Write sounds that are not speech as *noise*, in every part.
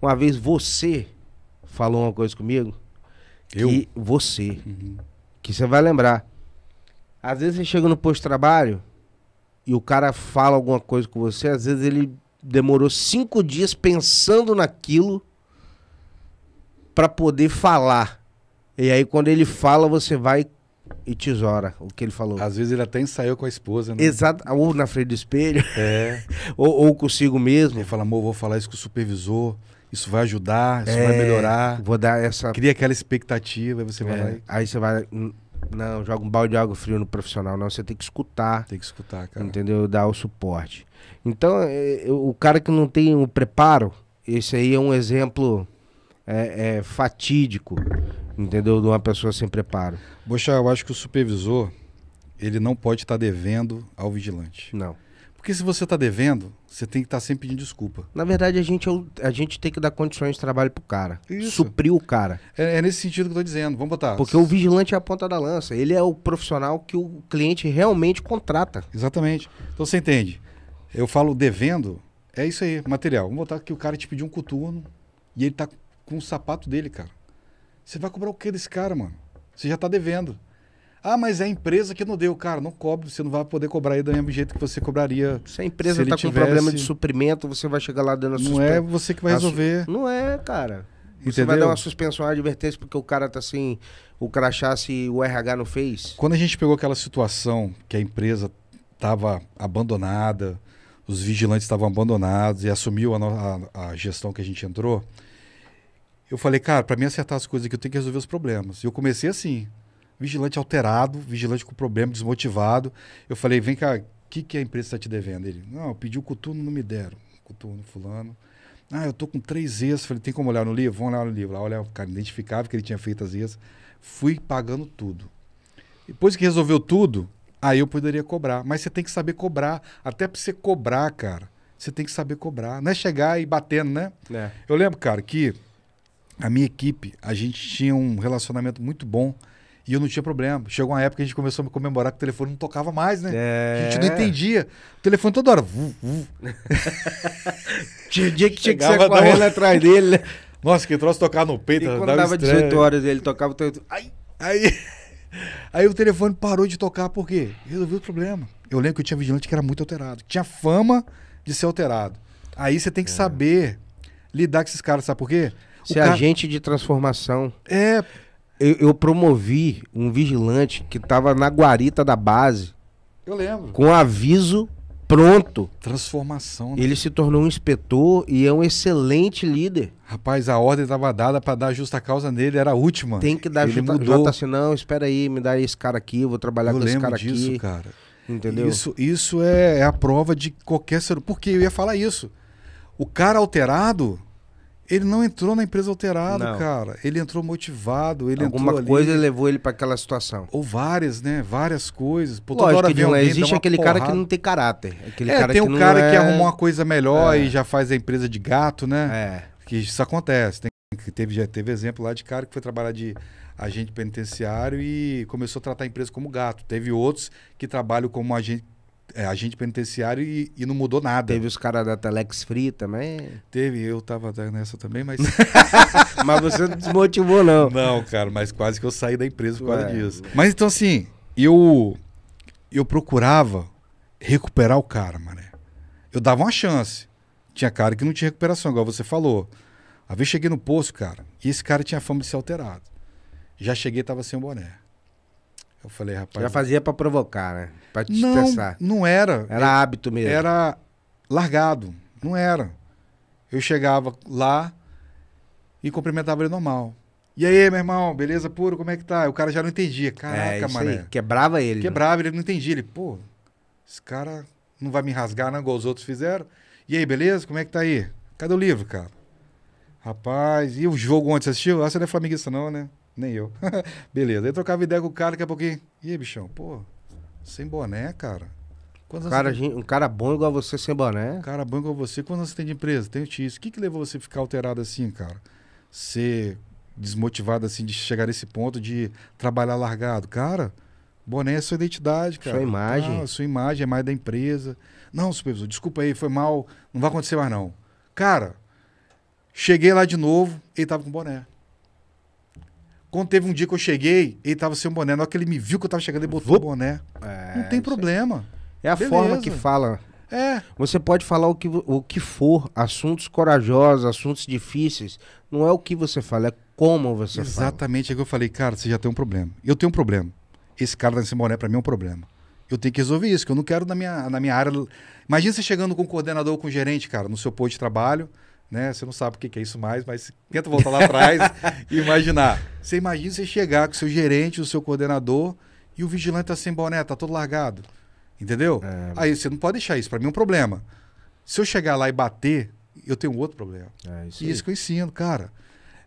Uma vez você falou uma coisa comigo. Eu? Que você. Uhum. Que você vai lembrar. Às vezes você chega no posto de trabalho e o cara fala alguma coisa com você, às vezes ele demorou cinco dias pensando naquilo para poder falar. E aí quando ele fala, você vai e tesoura o que ele falou. Às vezes ele até ensaiou com a esposa, né? Exato, ou na frente do espelho, é. *laughs* ou, ou consigo mesmo. Ele fala, amor, vou falar isso com o supervisor isso vai ajudar, isso é, vai melhorar. Vou dar essa. Cria aquela expectativa, aí você é. vai. Aí você vai. Hum, não, joga um balde de água fria no profissional, não. Você tem que escutar. Tem que escutar, cara. Entendeu? Dar o suporte. Então, é, eu, o cara que não tem o preparo, esse aí é um exemplo é, é, fatídico, entendeu? De uma pessoa sem preparo. Poxa, eu acho que o supervisor, ele não pode estar devendo ao vigilante. Não. Porque se você está devendo, você tem que estar tá sempre pedindo desculpa. Na verdade, a gente, é a gente tem que dar condições de trabalho pro cara. Isso. Suprir o cara. É, é nesse sentido que eu estou dizendo. Vamos botar. Porque o vigilante é a ponta da lança. Ele é o profissional que o cliente realmente contrata. Exatamente. Então você entende. Eu falo devendo, é isso aí, material. Vamos botar que o cara te pediu um coturno e ele tá com o sapato dele, cara. Você vai cobrar o que desse cara, mano? Você já tá devendo. Ah, mas é a empresa que não deu. Cara, não cobre, você não vai poder cobrar aí do mesmo jeito que você cobraria. Se a empresa está com tivesse... problema de suprimento, você vai chegar lá dando a suspensão. Não é você que vai resolver. Su... Não é, cara. Entendeu? Você vai dar uma suspensão, uma advertência, porque o cara tá assim, o crachá se o RH não fez. Quando a gente pegou aquela situação que a empresa estava abandonada, os vigilantes estavam abandonados e assumiu a, a, a gestão que a gente entrou, eu falei, cara, para mim acertar as coisas aqui, eu tenho que resolver os problemas. E eu comecei assim, vigilante alterado, vigilante com problema, desmotivado. Eu falei, vem cá, o que, que a empresa está te devendo? Ele, não, eu pedi o coturno, não me deram. Coturno, fulano. Ah, eu tô com três ex. Falei, tem como olhar no livro? Vamos olhar no livro. Lá, olha, o cara identificava que ele tinha feito as ex. Fui pagando tudo. Depois que resolveu tudo, aí eu poderia cobrar. Mas você tem que saber cobrar. Até para você cobrar, cara, você tem que saber cobrar. Não é chegar e batendo, né? É. Eu lembro, cara, que a minha equipe, a gente tinha um relacionamento muito bom e eu não tinha problema. Chegou uma época que a gente começou a me comemorar que o telefone não tocava mais, né? É. A gente é. não entendia. O telefone toda hora. Vu, vu. *laughs* tinha dia que tinha que ser correndo uma... atrás dele, né? *laughs* Nossa, que troço tocar no peito. E quando dava, 18 horas ele tocava o Ai! Aí, *laughs* aí o telefone parou de tocar, por quê? Resolveu o problema. Eu lembro que eu tinha vigilante que era muito alterado. Tinha fama de ser alterado. Aí você tem que é. saber lidar com esses caras, sabe por quê? Ser cara... agente de transformação. É, eu, eu promovi um vigilante que estava na guarita da base. Eu lembro. Com aviso pronto. Transformação. Né? Ele se tornou um inspetor e é um excelente líder. Rapaz, a ordem estava dada para dar justa causa nele, era a última. Tem que dar Ele justa mudou. assim, não, espera aí, me dá esse cara aqui, vou trabalhar eu com esse cara disso, aqui. cara. Entendeu? Isso, isso é, é a prova de qualquer ser humano. Porque eu ia falar isso. O cara alterado, ele não entrou na empresa alterado, não. cara. Ele entrou motivado, ele Alguma entrou coisa ali... levou ele para aquela situação. Ou várias, né? Várias coisas. Pô, Lógico, toda hora existe aquele porrada. cara que não tem caráter. Aquele é, cara tem um cara é... que arrumou uma coisa melhor é. e já faz a empresa de gato, né? É. Que isso acontece. Tem, teve, já teve exemplo lá de cara que foi trabalhar de agente penitenciário e começou a tratar a empresa como gato. Teve outros que trabalham como agente é, agente penitenciário e, e, não mudou nada. Teve os caras da Telex Free também? Teve, eu tava nessa também, mas. *laughs* mas você não desmotivou, não. Não, cara, mas quase que eu saí da empresa por causa disso. Mas então, assim, eu, eu procurava recuperar o cara, mané. Eu dava uma chance. Tinha cara que não tinha recuperação, igual você falou. a vezes cheguei no posto, cara, e esse cara tinha fama de ser alterado. Já cheguei tava sem o boné. Eu falei, rapaz. Já fazia para provocar, né? Pra te não, estressar. Não era. Era eu, hábito mesmo. Era largado. Não era. Eu chegava lá e cumprimentava ele normal. E aí, meu irmão, beleza puro? Como é que tá? O cara já não entendia. É, Caraca, é, mano. Quebrava ele. Né? Quebrava, né? ele não entendia. Ele, pô, esse cara não vai me rasgar, não, igual os outros fizeram. E aí, beleza? Como é que tá aí? Cadê o livro, cara? Rapaz, e o jogo ontem você assistiu? Ah, você não é flamenguista, não, né? Nem eu. *laughs* Beleza. Eu trocava ideia com o cara daqui a pouquinho. E aí, bichão? Pô, sem boné, cara. um cara, tem... um cara bom igual você sem boné. Um cara bom igual você. quando você tem de empresa? Tenho isso O que, que levou você a ficar alterado assim, cara? Ser desmotivado assim de chegar nesse ponto de trabalhar largado. Cara, boné é sua identidade, cara. Sua tá, imagem. sua imagem é mais da empresa. Não, supervisor, desculpa aí, foi mal. Não vai acontecer mais não. Cara, cheguei lá de novo, ele tava com boné. Quando teve um dia que eu cheguei, ele tava sem o boné. Na hora que ele me viu que eu tava chegando, ele botou o boné. É, não tem problema. É a Beleza. forma que fala. É. Você pode falar o que, o que for, assuntos corajosos, assuntos difíceis. Não é o que você fala, é como você Exatamente. fala. Exatamente. É que eu falei, cara, você já tem um problema. Eu tenho um problema. Esse cara nesse tá boné pra mim é um problema. Eu tenho que resolver isso, que eu não quero na minha, na minha área. Imagina você chegando com um coordenador, com um gerente, cara, no seu posto de trabalho né? Você não sabe o que é isso mais, mas tenta voltar lá atrás *laughs* e imaginar. Você imagina você chegar com o seu gerente, o seu coordenador e o vigilante tá sem boné, tá todo largado. Entendeu? É... Aí você não pode deixar isso, para mim é um problema. Se eu chegar lá e bater, eu tenho outro problema. É isso e isso que eu ensino, cara.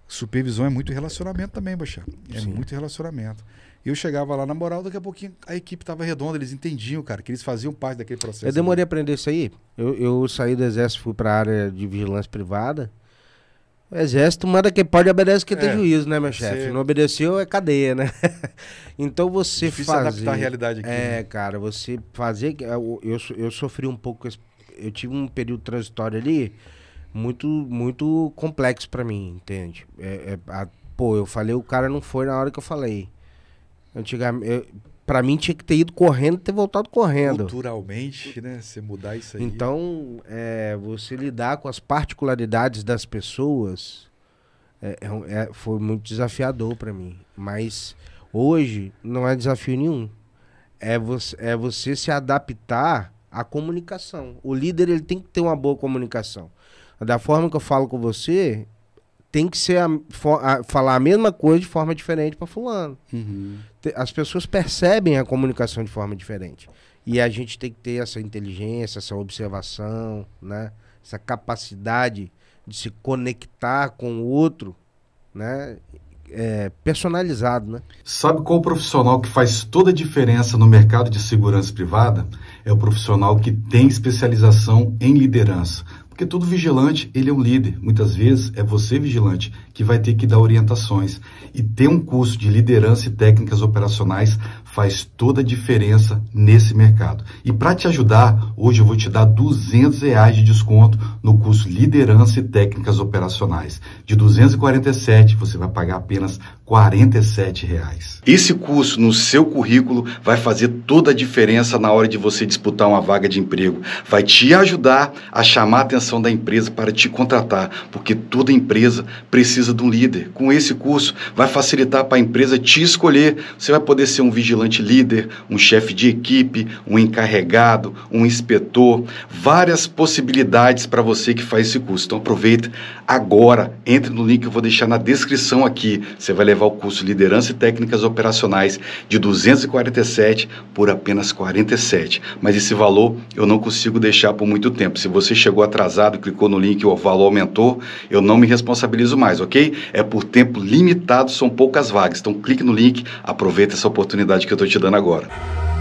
Supervisão é muito relacionamento também, Bachar. É Sim. muito relacionamento. Eu chegava lá, na moral, daqui a pouquinho a equipe tava redonda, eles entendiam, cara, que eles faziam parte daquele processo. Eu né? demorei ali. a aprender isso aí. Eu, eu saí do exército, fui para a área de vigilância privada. O exército manda quem pode obedece quem é, tem juízo, né, meu chefe? Não obedeceu é cadeia, né? *laughs* então você Difícil fazer... adaptar a realidade aqui. É, né? cara, você fazer... Eu, eu, eu sofri um pouco... Eu tive um período transitório ali muito muito complexo para mim, entende? É, é, a, pô, eu falei, o cara não foi na hora que eu falei. Antigamente, eu, pra mim tinha que ter ido correndo e ter voltado correndo. Culturalmente, né? Você mudar isso aí. Então, é, você lidar com as particularidades das pessoas é, é é, foi muito desafiador para mim. Mas hoje não é desafio nenhum. É você, é você se adaptar à comunicação. O líder ele tem que ter uma boa comunicação da forma que eu falo com você, tem que ser a, a, falar a mesma coisa de forma diferente para fulano. Uhum. As pessoas percebem a comunicação de forma diferente. E a gente tem que ter essa inteligência, essa observação, né? Essa capacidade de se conectar com o outro, né? É, personalizado, né? Sabe qual profissional que faz toda a diferença no mercado de segurança privada? É o profissional que tem especialização em liderança. Porque todo vigilante, ele é um líder. Muitas vezes é você, vigilante, que vai ter que dar orientações. E ter um curso de liderança e técnicas operacionais faz toda a diferença nesse mercado. E para te ajudar, hoje eu vou te dar 200 reais de desconto no curso Liderança e Técnicas Operacionais. De 247, você vai pagar apenas 47 reais. Esse curso no seu currículo vai fazer toda a diferença na hora de você disputar uma vaga de emprego. Vai te ajudar a chamar a atenção da empresa para te contratar, porque toda empresa precisa de um líder. Com esse curso, vai facilitar para a empresa te escolher. Você vai poder ser um vigilante volante líder, um chefe de equipe, um encarregado, um inspetor, várias possibilidades para você que faz esse curso. Então aproveita agora, entre no link que eu vou deixar na descrição aqui. Você vai levar o curso Liderança e Técnicas Operacionais de 247 por apenas 47. Mas esse valor eu não consigo deixar por muito tempo. Se você chegou atrasado, clicou no link e o valor aumentou, eu não me responsabilizo mais, ok? É por tempo limitado, são poucas vagas. Então clique no link, aproveita essa oportunidade que que eu estou te dando agora.